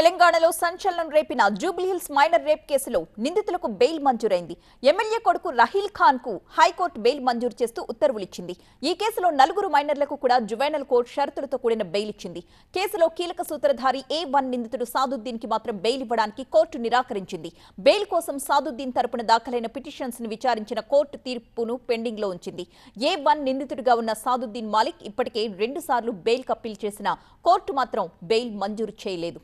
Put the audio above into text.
తెలంగాణలో సంచలనం రేపిన Jubilee Hills minor rape కేసులో నిందితులకు బెయిల్ మంజూరైంది ఎమ్మెల్యే కొడుకు రహీల్ ఖాన్ కు హైకోర్టు బెయిల్ మంజూరు చేస్తూ ఉత్తర్వులు ఇచ్చింది ఈ కేసులో నలుగురు మైనర్లకు కూడా జువైనల్ కోర్టు షరతులతో కూడిన బెయిల్ ఇచ్చింది కేసులో కీలక సూత్రధారి ఏ వన్ నిందితుడు సాదుద్దీన్ కి మాత్రం బెయిల్ ఇవ్వడానికి కోర్టు నిరాకరించింది బెయిల్ కోసం సాదుద్దీన్ తరపున దాఖలైన పిటిషన్స్ ను విచారించిన కోర్టు తీర్పును పెండింగ్ లో ఉంచింది ఏ వన్ నిందితుడిగా ఉన్న సాదుద్దీన్ మాలిక్ ఇప్పటికే రెండుసార్లు బెయిల్ కప్పీల్ చేసిన కోర్టు మాత్రం బెయిల్ మంజూరు చేయలేదు